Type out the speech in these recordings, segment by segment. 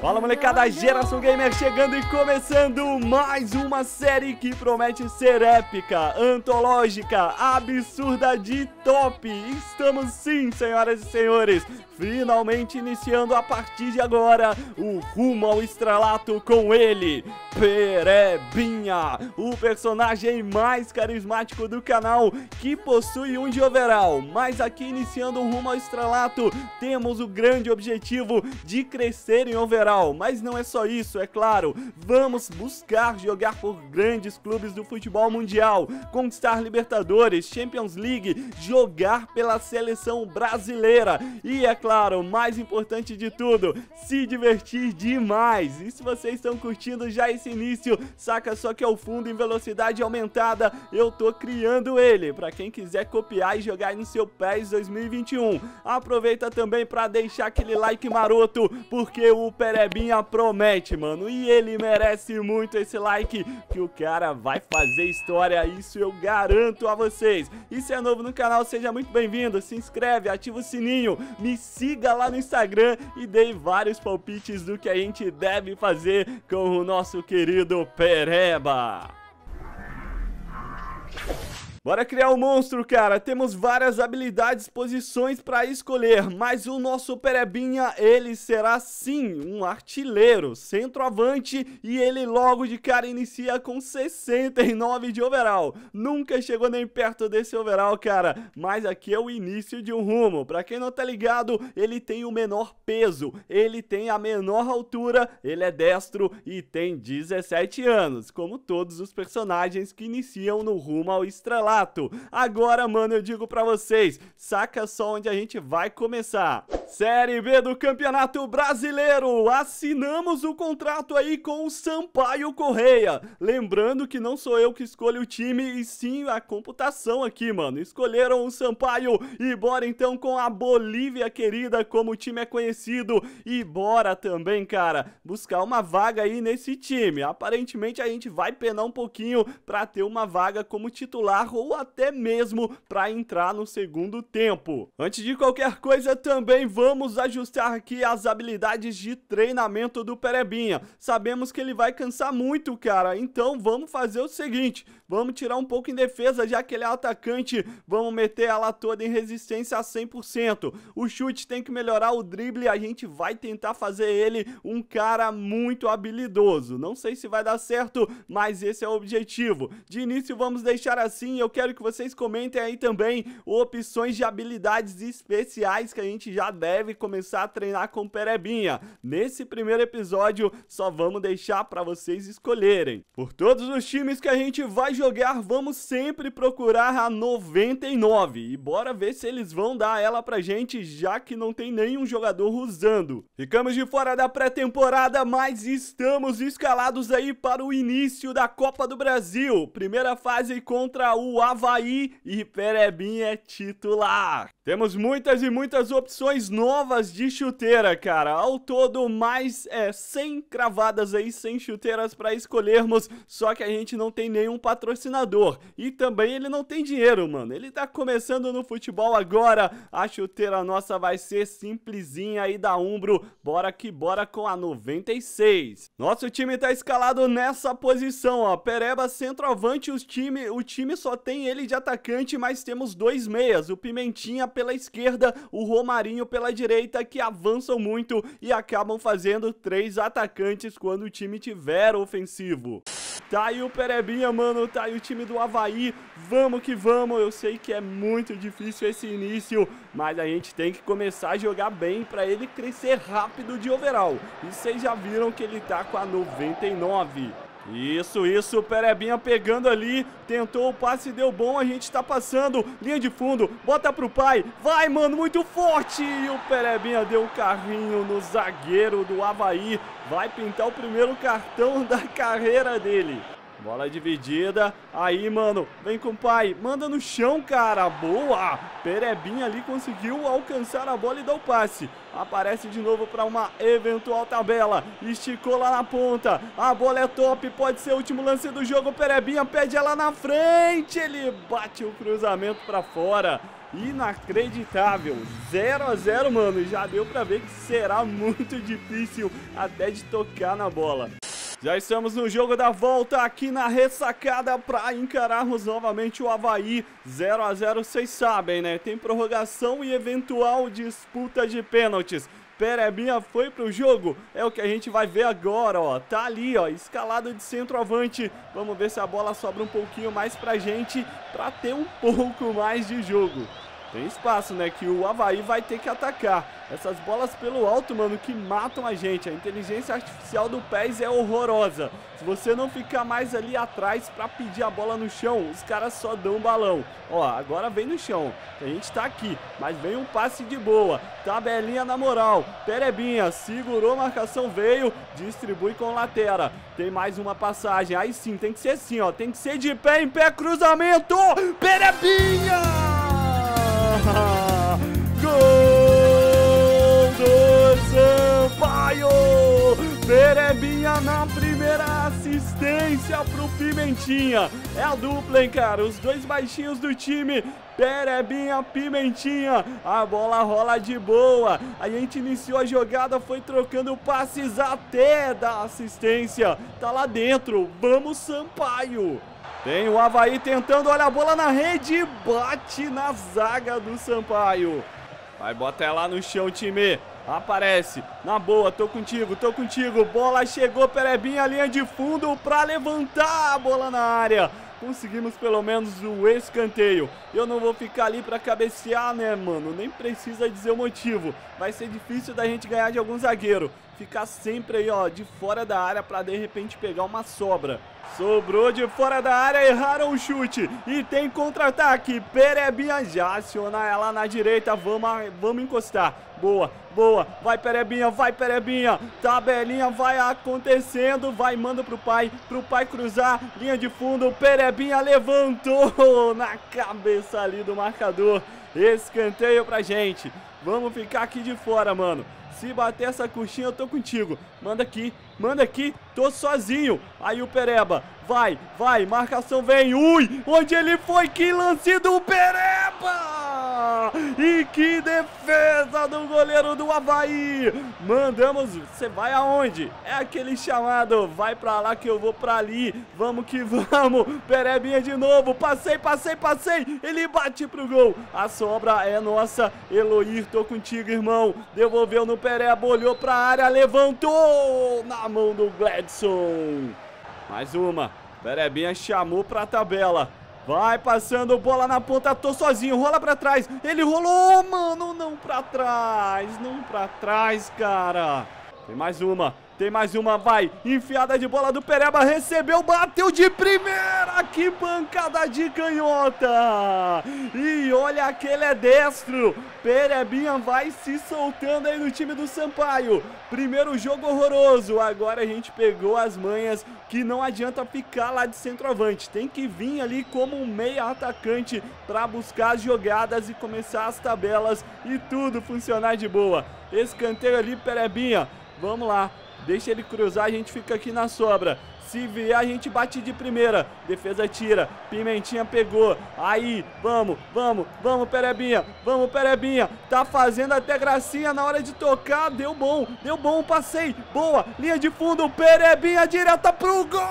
Fala molecada, Geração Gamer chegando e começando mais uma série que promete ser épica, antológica, absurda de top. Estamos sim, senhoras e senhores, finalmente iniciando a partir de agora o rumo ao estrelato com ele, Perebinha, o personagem mais carismático do canal que possui um de overall. Mas aqui iniciando o rumo ao estrelato, temos o grande objetivo de crescer em overall mas não é só isso, é claro. Vamos buscar jogar por grandes clubes do futebol mundial, conquistar Libertadores, Champions League, jogar pela seleção brasileira e, é claro, mais importante de tudo, se divertir demais. E se vocês estão curtindo já esse início, saca só que é o fundo em velocidade aumentada, eu tô criando ele para quem quiser copiar e jogar no seu PES 2021. Aproveita também para deixar aquele like maroto, porque o Pere Debinha promete, mano. E ele merece muito esse like, que o cara vai fazer história, isso eu garanto a vocês. E se é novo no canal, seja muito bem-vindo, se inscreve, ativa o sininho, me siga lá no Instagram e dei vários palpites do que a gente deve fazer com o nosso querido Pereba. Bora criar um monstro, cara. Temos várias habilidades, posições para escolher, mas o nosso Perebinha, ele será sim um artilheiro, centroavante e ele logo de cara inicia com 69 de overall. Nunca chegou nem perto desse overall, cara, mas aqui é o início de um rumo. Para quem não tá ligado, ele tem o menor peso, ele tem a menor altura, ele é destro e tem 17 anos, como todos os personagens que iniciam no rumo ao estrelar fato. Agora, mano, eu digo pra vocês, saca só onde a gente vai começar. Série B do Campeonato Brasileiro, assinamos o contrato aí com o Sampaio Correia. Lembrando que não sou eu que escolho o time, e sim a computação aqui, mano. Escolheram o Sampaio e bora então com a Bolívia querida, como o time é conhecido. E bora também, cara, buscar uma vaga aí nesse time. Aparentemente a gente vai penar um pouquinho pra ter uma vaga como titular ou até mesmo para entrar no segundo tempo. Antes de qualquer coisa, também vamos ajustar aqui as habilidades de treinamento do Perebinha. Sabemos que ele vai cansar muito, cara, então vamos fazer o seguinte, vamos tirar um pouco em defesa, já que ele é atacante, vamos meter ela toda em resistência a 100%. O chute tem que melhorar o drible, a gente vai tentar fazer ele um cara muito habilidoso. Não sei se vai dar certo, mas esse é o objetivo. De início vamos deixar assim, eu eu quero que vocês comentem aí também opções de habilidades especiais que a gente já deve começar a treinar com Perebinha. Nesse primeiro episódio, só vamos deixar para vocês escolherem. Por todos os times que a gente vai jogar, vamos sempre procurar a 99 e bora ver se eles vão dar ela pra gente, já que não tem nenhum jogador usando. Ficamos de fora da pré-temporada, mas estamos escalados aí para o início da Copa do Brasil. Primeira fase contra o Havaí e Perebin é titular. Temos muitas e muitas opções novas de chuteira, cara. Ao todo, mais é, 100 cravadas aí, 100 chuteiras para escolhermos. Só que a gente não tem nenhum patrocinador. E também ele não tem dinheiro, mano. Ele tá começando no futebol agora. A chuteira nossa vai ser simplesinha aí da Umbro. Bora que bora com a 96. Nosso time tá escalado nessa posição, ó. Pereba centroavante, o time, o time só tem ele de atacante, mas temos dois meias, o Pimentinha pela esquerda, o Romarinho pela direita, que avançam muito e acabam fazendo três atacantes quando o time tiver ofensivo. Tá aí o Perebinha, mano, tá aí o time do Havaí, vamos que vamos, eu sei que é muito difícil esse início, mas a gente tem que começar a jogar bem para ele crescer rápido de overall, e vocês já viram que ele tá com a 99. Isso, isso, o Perebinha pegando ali, tentou o passe, deu bom, a gente tá passando, linha de fundo, bota pro pai, vai mano, muito forte, e o Perebinha deu um carrinho no zagueiro do Havaí, vai pintar o primeiro cartão da carreira dele. Bola dividida. Aí, mano. Vem com o pai. Manda no chão, cara. Boa. Perebinha ali conseguiu alcançar a bola e dar o passe. Aparece de novo para uma eventual tabela. Esticou lá na ponta. A bola é top. Pode ser o último lance do jogo. Perebinha pede ela na frente. Ele bate o cruzamento para fora. Inacreditável. 0 a 0 mano. Já deu para ver que será muito difícil até de tocar na bola. Já estamos no jogo da volta aqui na ressacada para encararmos novamente o Havaí 0 a 0 vocês sabem, né? Tem prorrogação e eventual disputa de pênaltis. Perebinha foi pro jogo, é o que a gente vai ver agora, ó. Tá ali, ó, escalado de centroavante. Vamos ver se a bola sobra um pouquinho mais pra gente, pra ter um pouco mais de jogo. Tem espaço, né? Que o Havaí vai ter que atacar. Essas bolas pelo alto, mano, que matam a gente. A inteligência artificial do Pérez é horrorosa. Se você não ficar mais ali atrás para pedir a bola no chão, os caras só dão balão. Ó, agora vem no chão. A gente tá aqui, mas vem um passe de boa. Tabelinha na moral. Perebinha segurou marcação, veio, distribui com latera. Tem mais uma passagem. Aí sim, tem que ser assim, ó. Tem que ser de pé em pé, cruzamento. Perebinha! primeira assistência pro Pimentinha. É a dupla, hein, cara? Os dois baixinhos do time Perebinha Pimentinha, a bola rola de boa, a gente iniciou a jogada, foi trocando passes até da assistência, tá lá dentro, vamos Sampaio! Tem o Havaí tentando, olha a bola na rede, bate na zaga do Sampaio, vai botar lá no chão time, Aparece. Na boa, tô contigo, tô contigo. Bola chegou, Perebinha, linha de fundo pra levantar a bola na área. Conseguimos pelo menos o escanteio. Eu não vou ficar ali pra cabecear, né, mano? Nem precisa dizer o motivo. Vai ser difícil da gente ganhar de algum zagueiro ficar sempre aí, ó, de fora da área para de repente pegar uma sobra. Sobrou de fora da área, erraram o chute e tem contra-ataque. Perebinha já aciona ela na direita, vamos, vamos encostar. Boa, boa, vai Perebinha, vai Perebinha. Tabelinha vai acontecendo, vai, manda pro pai, pro pai cruzar, linha de fundo. Perebinha levantou na cabeça ali do marcador. Escanteio pra gente. Vamos ficar aqui de fora, mano. Se bater essa coxinha, eu tô contigo. Manda aqui, manda aqui, tô sozinho. Aí o Pereba, vai, vai, marcação vem. Ui, onde ele foi? Que lance do Pereba! E que defesa do goleiro do Havaí! Mandamos, você vai aonde? É aquele chamado, vai pra lá que eu vou pra ali. Vamos que vamos! Perebinha de novo, passei, passei, passei! Ele bate pro gol. A sobra é nossa. Eloir, tô contigo, irmão. Devolveu no Pereba, olhou pra área, levantou na mão do Gladson. Mais uma. Perebinha chamou pra tabela. Vai passando bola na ponta, tô sozinho, rola pra trás. Ele rolou, mano, não pra trás, não pra trás, cara. Tem mais uma. Tem mais uma, vai. Enfiada de bola do Pereba. Recebeu, bateu de primeira. Que pancada de canhota. E olha aquele é destro. Perebinha vai se soltando aí no time do Sampaio. Primeiro jogo horroroso. Agora a gente pegou as manhas que não adianta ficar lá de centroavante. Tem que vir ali como um meia atacante para buscar as jogadas e começar as tabelas e tudo funcionar de boa. Escanteio ali, Perebinha. Vamos lá, Deixa ele cruzar, a gente fica aqui na sobra. Se vier, a gente bate de primeira. Defesa tira. Pimentinha pegou. Aí, vamos, vamos, vamos, Perebinha. Vamos, Perebinha. Tá fazendo até gracinha na hora de tocar. Deu bom, deu bom, passei. Boa, linha de fundo. Perebinha direta pro gol.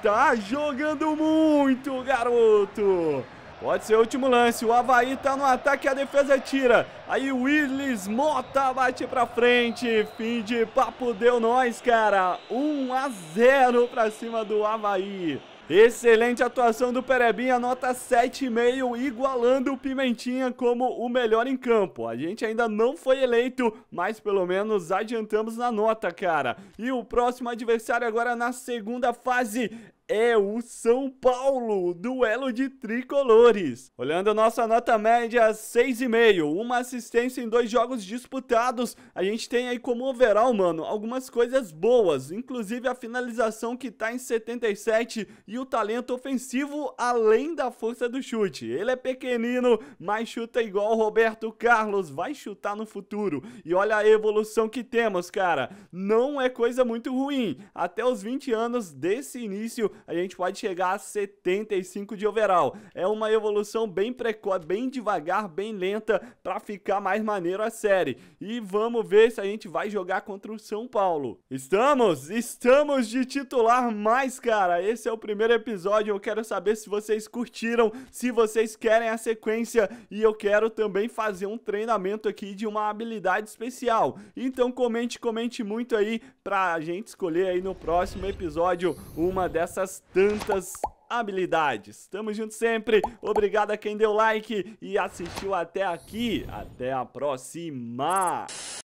Tá jogando muito, garoto. Pode ser o último lance. O Havaí tá no ataque, a defesa é tira. Aí o Willis Mota bate pra frente. Fim de papo deu nós, cara. 1 a 0 pra cima do Havaí. Excelente atuação do Perebinha, nota 7,5, igualando o Pimentinha como o melhor em campo. A gente ainda não foi eleito, mas pelo menos adiantamos na nota, cara. E o próximo adversário agora na segunda fase é o São Paulo, duelo de tricolores. Olhando nossa nota média 6,5, uma assistência em dois jogos disputados, a gente tem aí como overall, mano, algumas coisas boas, inclusive a finalização que tá em 77 e o talento ofensivo além da força do chute. Ele é pequenino, mas chuta igual o Roberto Carlos, vai chutar no futuro. E olha a evolução que temos, cara. Não é coisa muito ruim. Até os 20 anos desse início a gente pode chegar a 75 de overall. É uma evolução bem precoce, bem devagar, bem lenta para ficar mais maneiro a série. E vamos ver se a gente vai jogar contra o São Paulo. Estamos, estamos de titular mais, cara. Esse é o primeiro episódio. Eu quero saber se vocês curtiram, se vocês querem a sequência e eu quero também fazer um treinamento aqui de uma habilidade especial. Então comente, comente muito aí pra gente escolher aí no próximo episódio uma dessas tantas habilidades. Tamo junto sempre. Obrigado a quem deu like e assistiu até aqui. Até a próxima.